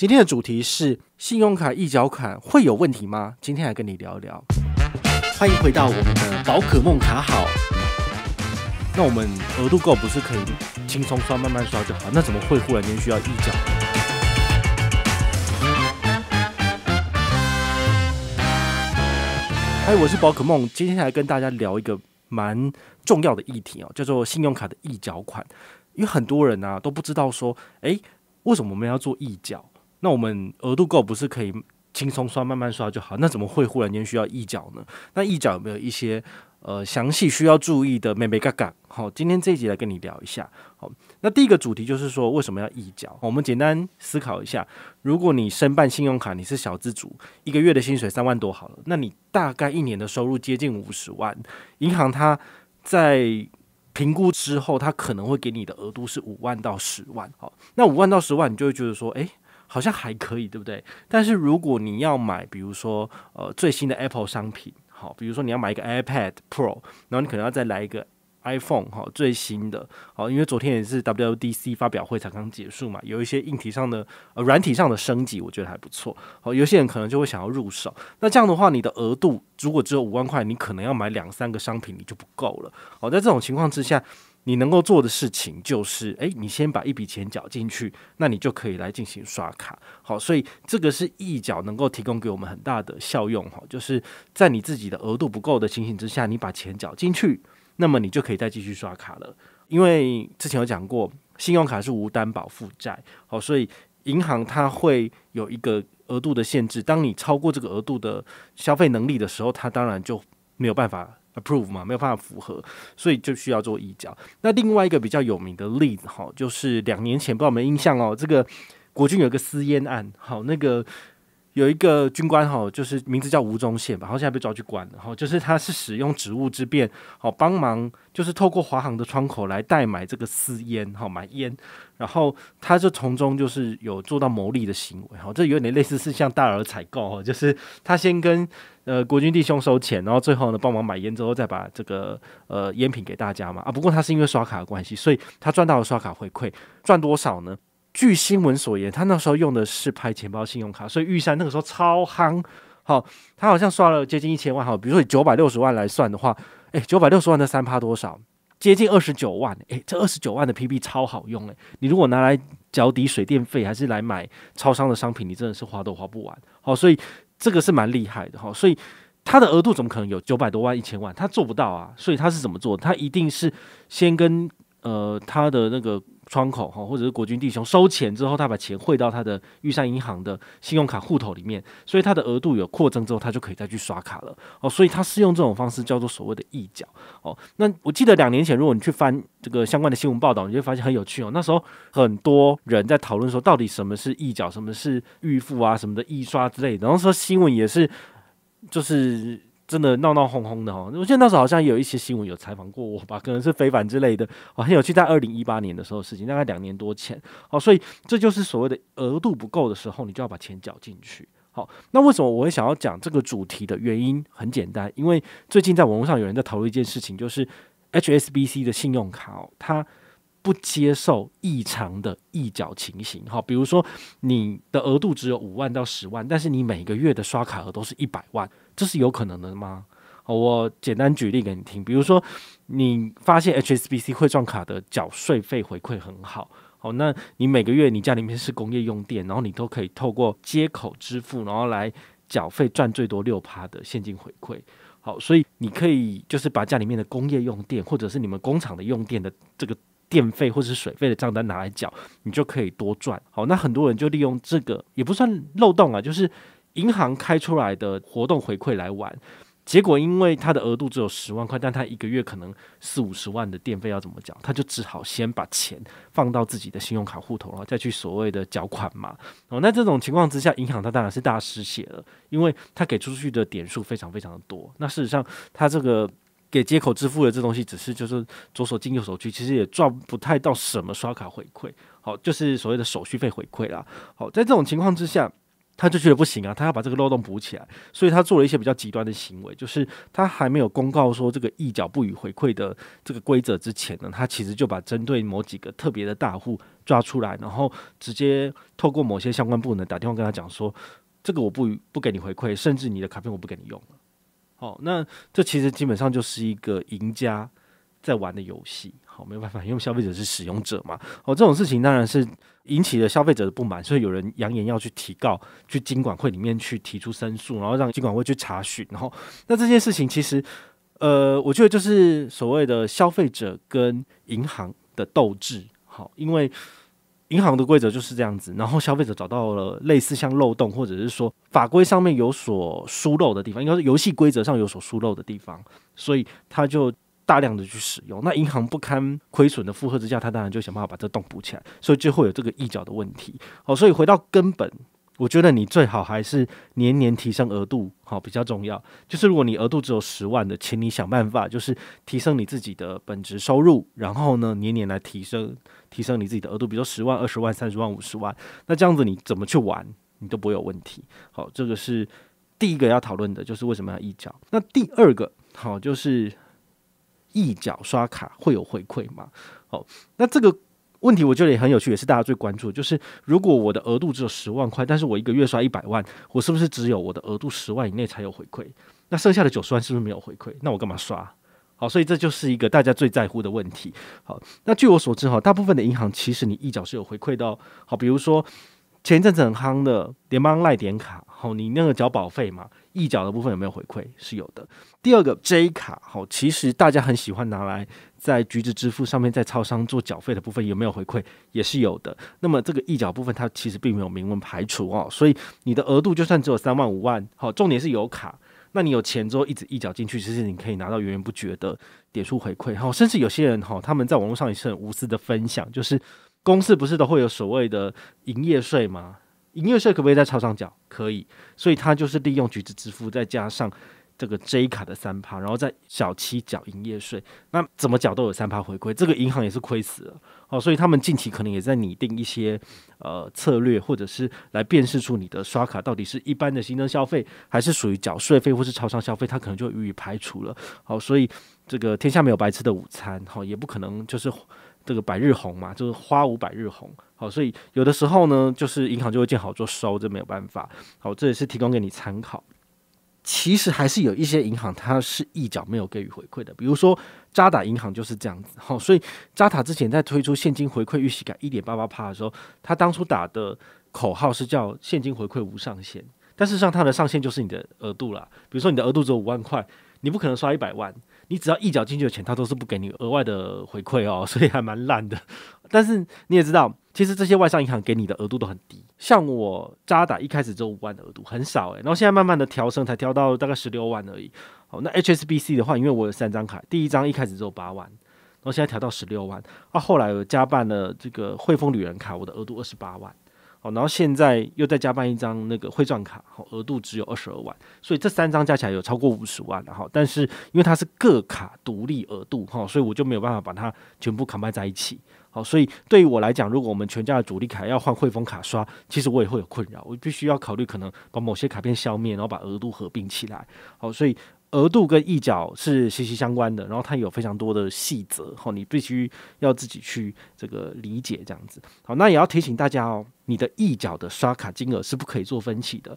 今天的主题是信用卡一缴款会有问题吗？今天来跟你聊聊。欢迎回到我们的宝可梦卡好。那我们额度够不是可以轻松刷、慢慢刷就好？那怎么会忽然间需要异缴？嗨，我是宝可梦，今天来跟大家聊一个蛮重要的议题哦，叫做信用卡的一缴款，因为很多人啊都不知道说，哎，为什么我们要做一缴？那我们额度够，不是可以轻松刷、慢慢刷就好？那怎么会忽然间需要预缴呢？那预缴有没有一些呃详细需要注意的？妹妹嘎嘎，好，今天这一集来跟你聊一下。好，那第一个主题就是说为什么要预缴？我们简单思考一下：如果你申办信用卡，你是小资主，一个月的薪水三万多，好了，那你大概一年的收入接近五十万。银行它在评估之后，它可能会给你的额度是五万到十万。好，那五万到十万，你就会觉得说，哎。好像还可以，对不对？但是如果你要买，比如说呃最新的 Apple 商品，好，比如说你要买一个 iPad Pro，然后你可能要再来一个 iPhone，哈，最新的，好，因为昨天也是 WDC 发表会才刚结束嘛，有一些硬体上的、呃软体上的升级，我觉得还不错，好，有些人可能就会想要入手，那这样的话，你的额度如果只有五万块，你可能要买两三个商品，你就不够了，好，在这种情况之下。你能够做的事情就是，哎，你先把一笔钱缴进去，那你就可以来进行刷卡，好，所以这个是一缴能够提供给我们很大的效用，哈，就是在你自己的额度不够的情形之下，你把钱缴进去，那么你就可以再继续刷卡了，因为之前有讲过，信用卡是无担保负债，好，所以银行它会有一个额度的限制，当你超过这个额度的消费能力的时候，它当然就没有办法。approve 嘛，没有办法符合，所以就需要做移交。那另外一个比较有名的例子，哈，就是两年前，不知道没印象哦，这个国军有个私烟案，好那个。有一个军官哈，就是名字叫吴宗宪吧，然后现在被抓去关了哈。就是他是使用职务之便，好帮忙，就是透过华航的窗口来代买这个私烟，好买烟，然后他就从中就是有做到牟利的行为，好，这有点类似是像大额采购哈，就是他先跟呃国军弟兄收钱，然后最后呢帮忙买烟之后再把这个呃烟品给大家嘛啊。不过他是因为刷卡的关系，所以他赚到了刷卡回馈，赚多少呢？据新闻所言，他那时候用的是拍钱包、信用卡，所以玉山那个时候超夯。好，他好像刷了接近一千万。好，比如说以九百六十万来算的话，哎，九百六十万的三趴多少？接近二十九万。诶，这二十九万的 P P 超好用诶，你如果拿来缴抵水电费，还是来买超商的商品，你真的是花都花不完。好，所以这个是蛮厉害的哈。所以他的额度怎么可能有九百多万一千万？他做不到啊。所以他是怎么做？他一定是先跟呃他的那个。窗口哈，或者是国军弟兄收钱之后，他把钱汇到他的玉山银行的信用卡户头里面，所以他的额度有扩增之后，他就可以再去刷卡了哦。所以他是用这种方式叫做所谓的异缴哦。那我记得两年前，如果你去翻这个相关的新闻报道，你会发现很有趣哦。那时候很多人在讨论说，到底什么是异缴，什么是预付啊，什么的一刷之类，然后说新闻也是就是。真的闹闹哄哄的哦！我记得那时候好像有一些新闻有采访过我吧，可能是非凡之类的，哦，很有趣，在二零一八年的时候的事情，大概两年多前。好，所以这就是所谓的额度不够的时候，你就要把钱缴进去。好，那为什么我会想要讲这个主题的原因很简单，因为最近在网络上有人在讨论一件事情，就是 HSBC 的信用卡，哦，它。不接受异常的异缴情形，哈，比如说你的额度只有五万到十万，但是你每个月的刷卡额都是一百万，这是有可能的吗？我简单举例给你听，比如说你发现 HSBC 汇赚卡的缴税费回馈很好，好，那你每个月你家里面是工业用电，然后你都可以透过接口支付，然后来缴费赚最多六趴的现金回馈，好，所以你可以就是把家里面的工业用电，或者是你们工厂的用电的这个。电费或者是水费的账单拿来缴，你就可以多赚。好，那很多人就利用这个，也不算漏洞啊，就是银行开出来的活动回馈来玩。结果因为他的额度只有十万块，但他一个月可能四五十万的电费要怎么缴？他就只好先把钱放到自己的信用卡户头，然后再去所谓的缴款嘛。哦，那这种情况之下，银行他当然是大失血了，因为他给出去的点数非常非常的多。那事实上，他这个。给接口支付的这东西，只是就是左手进右手去，其实也赚不太到什么刷卡回馈。好，就是所谓的手续费回馈啦。好，在这种情况之下，他就觉得不行啊，他要把这个漏洞补起来，所以他做了一些比较极端的行为，就是他还没有公告说这个一角不予回馈的这个规则之前呢，他其实就把针对某几个特别的大户抓出来，然后直接透过某些相关部门打电话跟他讲说，这个我不不给你回馈，甚至你的卡片我不给你用了。哦，那这其实基本上就是一个赢家在玩的游戏。好，没有办法，因为消费者是使用者嘛。哦，这种事情当然是引起了消费者的不满，所以有人扬言要去提告，去金管会里面去提出申诉，然后让金管会去查询。然后，那这件事情其实，呃，我觉得就是所谓的消费者跟银行的斗志。好，因为。银行的规则就是这样子，然后消费者找到了类似像漏洞，或者是说法规上面有所疏漏的地方，应该是游戏规则上有所疏漏的地方，所以他就大量的去使用，那银行不堪亏损的负荷之下，他当然就想办法把这洞补起来，所以就会有这个一角的问题。好，所以回到根本。我觉得你最好还是年年提升额度，好比较重要。就是如果你额度只有十万的，请你想办法，就是提升你自己的本职收入，然后呢年年来提升提升你自己的额度，比如说十万、二十万、三十万、五十万，那这样子你怎么去玩，你都不会有问题。好，这个是第一个要讨论的，就是为什么要一缴。那第二个好就是一缴刷卡会有回馈吗？好，那这个。问题我觉得也很有趣，也是大家最关注的，就是如果我的额度只有十万块，但是我一个月刷一百万，我是不是只有我的额度十万以内才有回馈？那剩下的九十万是不是没有回馈？那我干嘛刷？好，所以这就是一个大家最在乎的问题。好，那据我所知，哈，大部分的银行其实你一角是有回馈到。好，比如说。前一阵子很夯的联邦赖点卡，好，你那个缴保费嘛，异缴的部分有没有回馈？是有的。第二个 J 卡，好，其实大家很喜欢拿来在橘子支付上面在超商做缴费的部分，有没有回馈？也是有的。那么这个异缴部分，它其实并没有明文排除哦，所以你的额度就算只有三万五万，好，重点是有卡，那你有钱之后一直异缴进去，其实你可以拿到源源不绝的点数回馈。然后甚至有些人哈，他们在网络上也是很无私的分享，就是。公司不是都会有所谓的营业税吗？营业税可不可以在超商缴？可以，所以他就是利用橘子支付，再加上这个 J 卡的三趴，然后在小七缴营业税。那怎么缴都有三趴回馈，这个银行也是亏死了。好，所以他们近期可能也在拟定一些呃策略，或者是来辨识出你的刷卡到底是一般的新增消费，还是属于缴税费或是超商消费，他可能就予以排除了。好，所以这个天下没有白吃的午餐，好，也不可能就是。这个百日红嘛，就是花无百日红，好，所以有的时候呢，就是银行就会见好就收，这没有办法。好，这也是提供给你参考。其实还是有一些银行，它是一角没有给予回馈的，比如说渣打银行就是这样子。好，所以渣打之前在推出现金回馈预习改一点八八帕的时候，它当初打的口号是叫现金回馈无上限，但事实上它的上限就是你的额度了，比如说你的额度只有五万块，你不可能刷一百万。你只要一脚进去的钱，他都是不给你额外的回馈哦，所以还蛮烂的。但是你也知道，其实这些外商银行给你的额度都很低，像我渣打一开始只有五万的额度，很少诶。然后现在慢慢的调升，才调到大概十六万而已。好，那 HSBC 的话，因为我有三张卡，第一张一开始只有八万，然后现在调到十六万，啊，后来我加办了这个汇丰旅人卡，我的额度二十八万。好，然后现在又再加办一张那个汇赚卡，好，额度只有二十二万，所以这三张加起来有超过五十万，了哈。但是因为它是各卡独立额度，哈，所以我就没有办法把它全部卡卖在一起，好，所以对于我来讲，如果我们全家的主力卡要换汇丰卡刷，其实我也会有困扰，我必须要考虑可能把某些卡片消灭，然后把额度合并起来，好，所以。额度跟一角是息息相关的，然后它有非常多的细则，吼，你必须要自己去这个理解这样子。好，那也要提醒大家哦，你的一角的刷卡金额是不可以做分期的。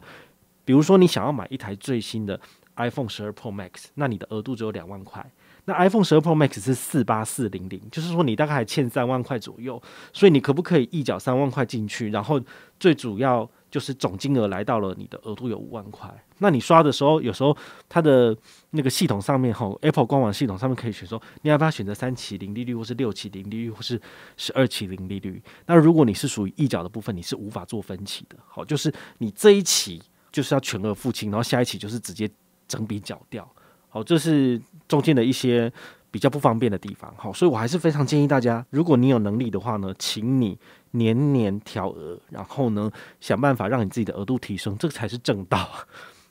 比如说，你想要买一台最新的 iPhone 十二 Pro Max，那你的额度只有两万块，那 iPhone 十二 Pro Max 是四八四零零，就是说你大概还欠三万块左右，所以你可不可以一角三万块进去？然后最主要。就是总金额来到了你的额度有五万块，那你刷的时候，有时候它的那个系统上面吼 a p p l e 官网系统上面可以选说，你要不要选择三期零利率，或是六期零利率，或是十二期零利率。那如果你是属于一角的部分，你是无法做分期的，好，就是你这一期就是要全额付清，然后下一期就是直接整笔缴掉，好，这是中间的一些。比较不方便的地方，好，所以我还是非常建议大家，如果你有能力的话呢，请你年年调额，然后呢想办法让你自己的额度提升，这个才是正道。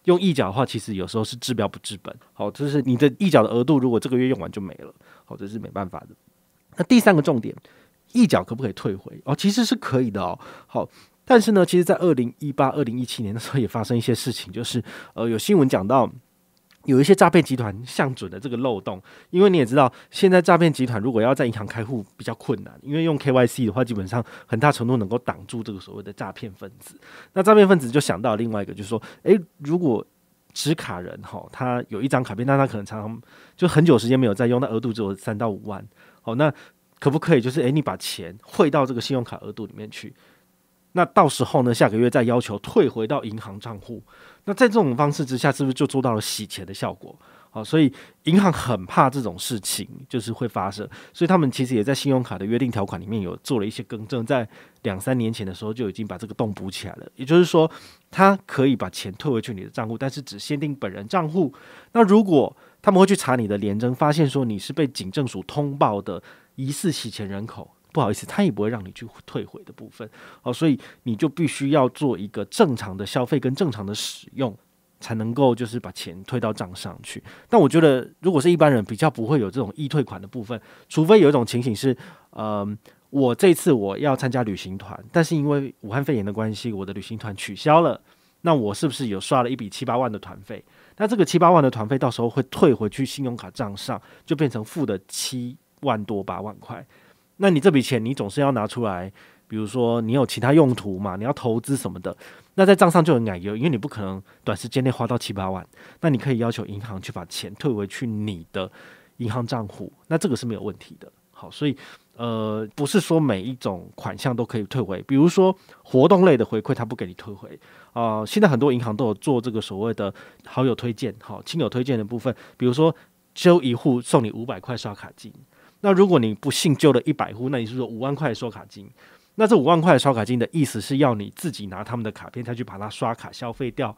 用一角的话，其实有时候是治标不治本，好，就是你的一角的额度如果这个月用完就没了，好，这是没办法的。那第三个重点，一角可不可以退回？哦，其实是可以的哦，好，但是呢，其实在二零一八、二零一七年的时候也发生一些事情，就是呃有新闻讲到。有一些诈骗集团向准了这个漏洞，因为你也知道，现在诈骗集团如果要在银行开户比较困难，因为用 K Y C 的话，基本上很大程度能够挡住这个所谓的诈骗分子。那诈骗分子就想到另外一个，就是说，诶，如果持卡人哈，他有一张卡片，但他可能常常就很久时间没有在用，那额度只有三到五万，哦，那可不可以就是，诶，你把钱汇到这个信用卡额度里面去？那到时候呢？下个月再要求退回到银行账户。那在这种方式之下，是不是就做到了洗钱的效果？好，所以银行很怕这种事情就是会发生，所以他们其实也在信用卡的约定条款里面有做了一些更正，在两三年前的时候就已经把这个洞补起来了。也就是说，他可以把钱退回去你的账户，但是只限定本人账户。那如果他们会去查你的联征，发现说你是被警政署通报的疑似洗钱人口。不好意思，他也不会让你去退回的部分。哦，所以你就必须要做一个正常的消费跟正常的使用，才能够就是把钱退到账上去。但我觉得，如果是一般人，比较不会有这种易退款的部分。除非有一种情形是，嗯，我这次我要参加旅行团，但是因为武汉肺炎的关系，我的旅行团取消了。那我是不是有刷了一笔七八万的团费？那这个七八万的团费到时候会退回去信用卡账上，就变成负的七万多八万块。那你这笔钱你总是要拿出来，比如说你有其他用途嘛，你要投资什么的，那在账上就很奶油，因为你不可能短时间内花到七八万。那你可以要求银行去把钱退回去你的银行账户，那这个是没有问题的。好，所以呃，不是说每一种款项都可以退回，比如说活动类的回馈，他不给你退回啊。现在很多银行都有做这个所谓的好友推荐、好亲友推荐的部分，比如说修一户送你五百块刷卡金。那如果你不幸救了一百户，那你是说五万块的刷卡金？那这五万块的刷卡金的意思是要你自己拿他们的卡片，再去把它刷卡消费掉。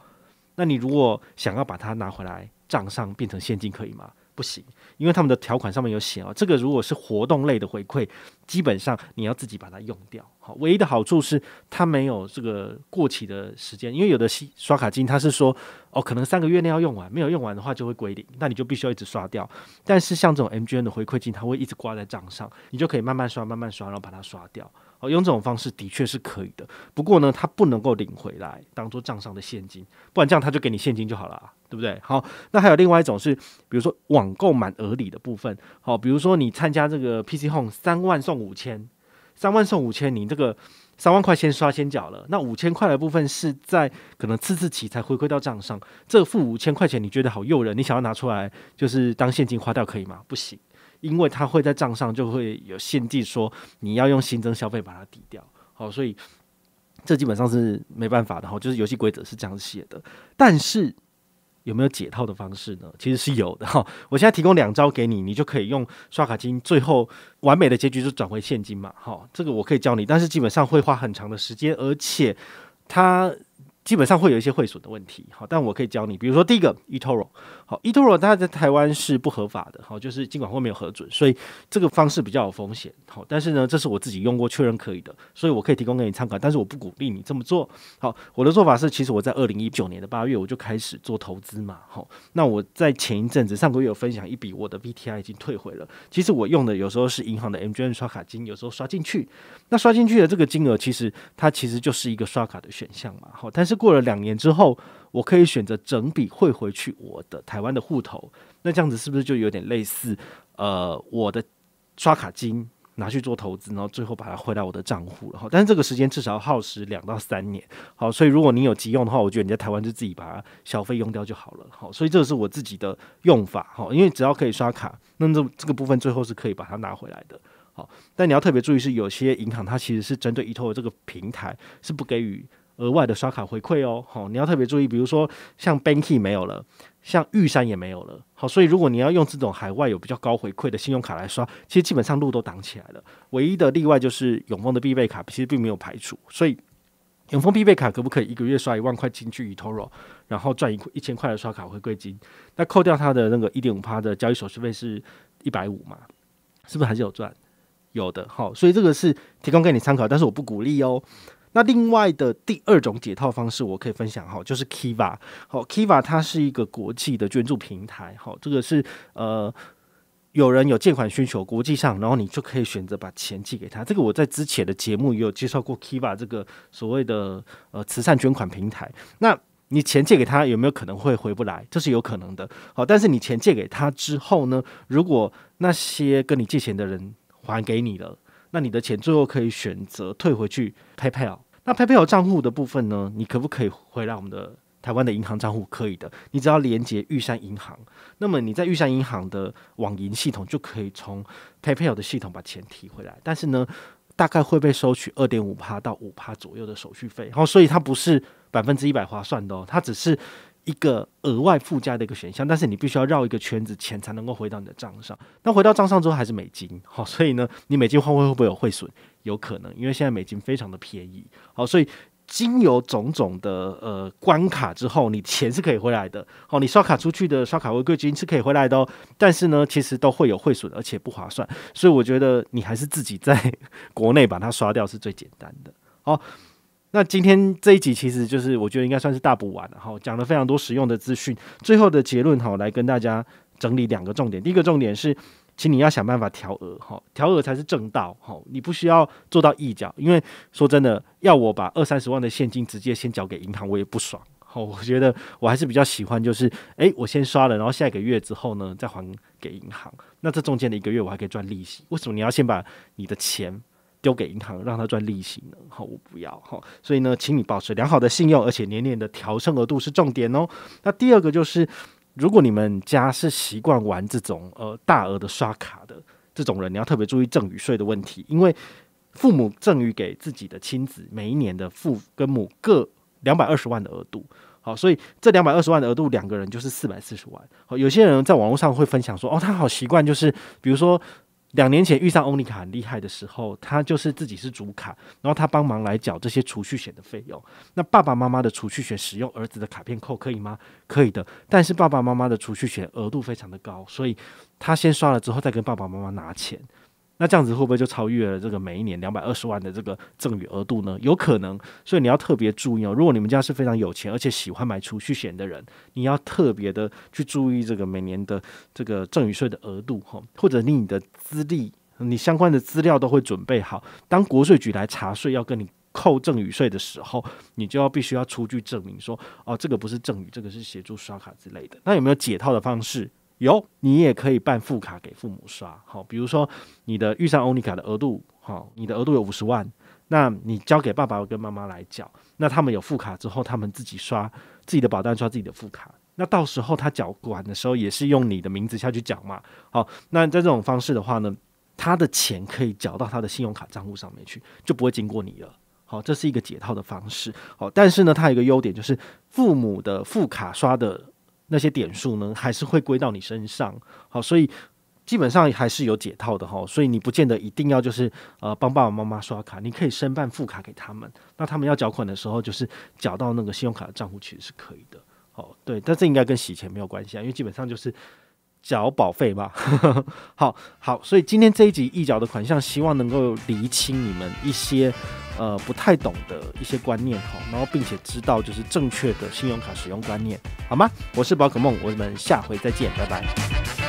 那你如果想要把它拿回来账上变成现金，可以吗？不行，因为他们的条款上面有写哦，这个如果是活动类的回馈，基本上你要自己把它用掉。唯一的好处是它没有这个过期的时间，因为有的刷卡金它是说哦，可能三个月内要用完，没有用完的话就会归零，那你就必须要一直刷掉。但是像这种 m g n 的回馈金，它会一直挂在账上，你就可以慢慢刷，慢慢刷，然后把它刷掉。哦，用这种方式的确是可以的，不过呢，它不能够领回来当做账上的现金，不然这样他就给你现金就好了，对不对？好，那还有另外一种是，比如说网购满额礼的部分，好，比如说你参加这个 PC Home 三万送五千。三万送五千，你这个三万块先刷先缴了，那五千块的部分是在可能次次起才回馈到账上。这付五千块钱，你觉得好诱人？你想要拿出来就是当现金花掉可以吗？不行，因为它会在账上就会有限制，说你要用新增消费把它抵掉。好，所以这基本上是没办法的。好，就是游戏规则是这样写的，但是。有没有解套的方式呢？其实是有的哈，我现在提供两招给你，你就可以用刷卡金，最后完美的结局是转回现金嘛，哈，这个我可以教你，但是基本上会花很长的时间，而且它。基本上会有一些会损的问题，好，但我可以教你，比如说第一个 eToro，好，eToro 它在台湾是不合法的，好，就是尽管会没有核准，所以这个方式比较有风险，好，但是呢，这是我自己用过确认可以的，所以我可以提供给你参考，但是我不鼓励你这么做，好，我的做法是，其实我在二零一九年的八月我就开始做投资嘛，好，那我在前一阵子上个月有分享一笔我的 VTI 已经退回了，其实我用的有时候是银行的 MGN 刷卡金，有时候刷进去，那刷进去的这个金额其实它其实就是一个刷卡的选项嘛，好，但是。过了两年之后，我可以选择整笔汇回去我的台湾的户头。那这样子是不是就有点类似？呃，我的刷卡金拿去做投资，然后最后把它汇到我的账户然后，但是这个时间至少要耗时两到三年。好，所以如果你有急用的话，我觉得你在台湾就自己把它消费用掉就好了。好，所以这个是我自己的用法。好，因为只要可以刷卡，那这这个部分最后是可以把它拿回来的。好，但你要特别注意是有些银行它其实是针对易拓这个平台是不给予。额外的刷卡回馈哦，好，你要特别注意，比如说像 Banky 没有了，像玉山也没有了，好，所以如果你要用这种海外有比较高回馈的信用卡来刷，其实基本上路都挡起来了。唯一的例外就是永丰的必备卡，其实并没有排除，所以永丰必备卡可不可以一个月刷一万块进去 t o r o 然后赚一一千块的刷卡回馈金？那扣掉它的那个一点五趴的交易手续费是一百五嘛？是不是还是有赚？有的，好，所以这个是提供给你参考，但是我不鼓励哦。那另外的第二种解套方式，我可以分享哈，就是 Kiva。好，Kiva 它是一个国际的捐助平台。好，这个是呃有人有借款需求，国际上，然后你就可以选择把钱寄给他。这个我在之前的节目也有介绍过 Kiva 这个所谓的呃慈善捐款平台。那你钱借给他，有没有可能会回不来？这是有可能的。好，但是你钱借给他之后呢，如果那些跟你借钱的人还给你了。那你的钱最后可以选择退回去 PayPal，那 PayPal 账户的部分呢？你可不可以回来我们的台湾的银行账户？可以的，你只要连接玉山银行，那么你在玉山银行的网银系统就可以从 PayPal 的系统把钱提回来。但是呢，大概会被收取二点五帕到五趴左右的手续费，然后所以它不是百分之一百划算的哦，它只是。一个额外附加的一个选项，但是你必须要绕一个圈子，钱才能够回到你的账上。那回到账上之后还是美金，好，所以呢，你美金换汇会不会有汇损？有可能，因为现在美金非常的便宜，好，所以经由种种的呃关卡之后，你钱是可以回来的。好，你刷卡出去的刷卡外汇金是可以回来的哦，但是呢，其实都会有汇损，而且不划算，所以我觉得你还是自己在国内把它刷掉是最简单的。好。那今天这一集其实就是，我觉得应该算是大补完，了哈，讲了非常多实用的资讯。最后的结论，哈，来跟大家整理两个重点。第一个重点是，请你要想办法调额，哈，调额才是正道，哈，你不需要做到一缴，因为说真的，要我把二三十万的现金直接先缴给银行，我也不爽，哈，我觉得我还是比较喜欢，就是，诶，我先刷了，然后下一个月之后呢，再还给银行，那这中间的一个月我还可以赚利息。为什么你要先把你的钱？丢给银行让他赚利息呢？好，我不要哈，所以呢，请你保持良好的信用，而且年年的调升额度是重点哦。那第二个就是，如果你们家是习惯玩这种呃大额的刷卡的这种人，你要特别注意赠与税的问题，因为父母赠与给自己的亲子每一年的父跟母各两百二十万的额度，好，所以这两百二十万的额度两个人就是四百四十万。好，有些人在网络上会分享说，哦，他好习惯就是比如说。两年前遇上欧尼卡很厉害的时候，他就是自己是主卡，然后他帮忙来缴这些储蓄险的费用。那爸爸妈妈的储蓄险使用儿子的卡片扣可以吗？可以的，但是爸爸妈妈的储蓄险额度非常的高，所以他先刷了之后再跟爸爸妈妈拿钱。那这样子会不会就超越了这个每一年两百二十万的这个赠与额度呢？有可能，所以你要特别注意哦。如果你们家是非常有钱，而且喜欢买储蓄险的人，你要特别的去注意这个每年的这个赠与税的额度哈，或者你你的资历、你相关的资料都会准备好。当国税局来查税要跟你扣赠与税的时候，你就要必须要出具证明说，哦，这个不是赠与，这个是协助刷卡之类的。那有没有解套的方式？有，你也可以办副卡给父母刷。好，比如说你的遇上欧尼卡的额度，好，你的额度有五十万，那你交给爸爸跟妈妈来缴。那他们有副卡之后，他们自己刷自己的保单，刷自己的副卡。那到时候他缴完的时候，也是用你的名字下去缴嘛。好，那在这种方式的话呢，他的钱可以缴到他的信用卡账户上面去，就不会经过你了。好，这是一个解套的方式。好，但是呢，它有一个优点，就是父母的副卡刷的。那些点数呢，还是会归到你身上，好，所以基本上还是有解套的哈，所以你不见得一定要就是呃帮爸爸妈妈刷卡，你可以申办副卡给他们，那他们要缴款的时候，就是缴到那个信用卡的账户其实是可以的，哦，对，但这应该跟洗钱没有关系啊，因为基本上就是。缴保费吧，好好，所以今天这一集易缴的款项，希望能够厘清你们一些呃不太懂的一些观念哈，然后并且知道就是正确的信用卡使用观念，好吗？我是宝可梦，我们下回再见，拜拜。